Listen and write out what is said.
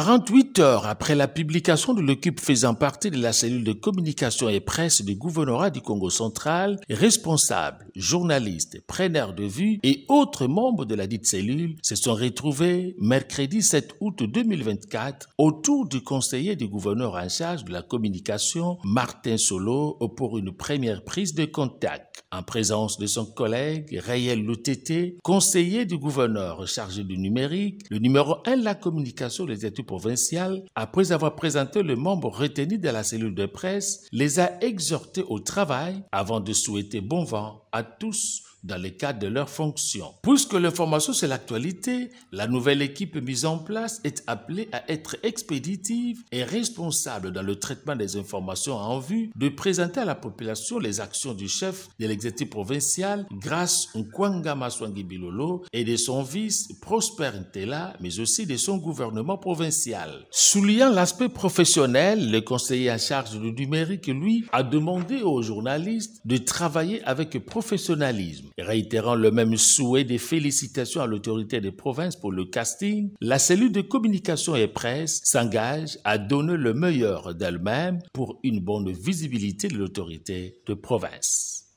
48 heures après la publication de l'équipe faisant partie de la cellule de communication et presse du gouvernorat du Congo central, responsables, journalistes, preneurs de vue et autres membres de la dite cellule se sont retrouvés mercredi 7 août 2024 autour du conseiller du gouverneur en charge de la communication, Martin Solo, pour une première prise de contact en présence de son collègue Rayel Loutete, conseiller du gouverneur chargé du numérique, le numéro 1 de la communication des États Provincial, après avoir présenté le membre retenu de la cellule de presse, les a exhortés au travail avant de souhaiter bon vent à tous dans le cadre de leurs fonctions. Puisque l'information c'est l'actualité, la nouvelle équipe mise en place est appelée à être expéditive et responsable dans le traitement des informations en vue de présenter à la population les actions du chef de l'exécutif provincial grâce au Maswangi Bilolo et de son vice Prosper Ntela, mais aussi de son gouvernement provincial. Soulignant l'aspect professionnel, le conseiller en charge du numérique, lui, a demandé aux journalistes de travailler avec professionnalisme. Réitérant le même souhait des félicitations à l'autorité de provinces pour le casting, la cellule de communication et presse s'engage à donner le meilleur d'elle-même pour une bonne visibilité de l'autorité de province.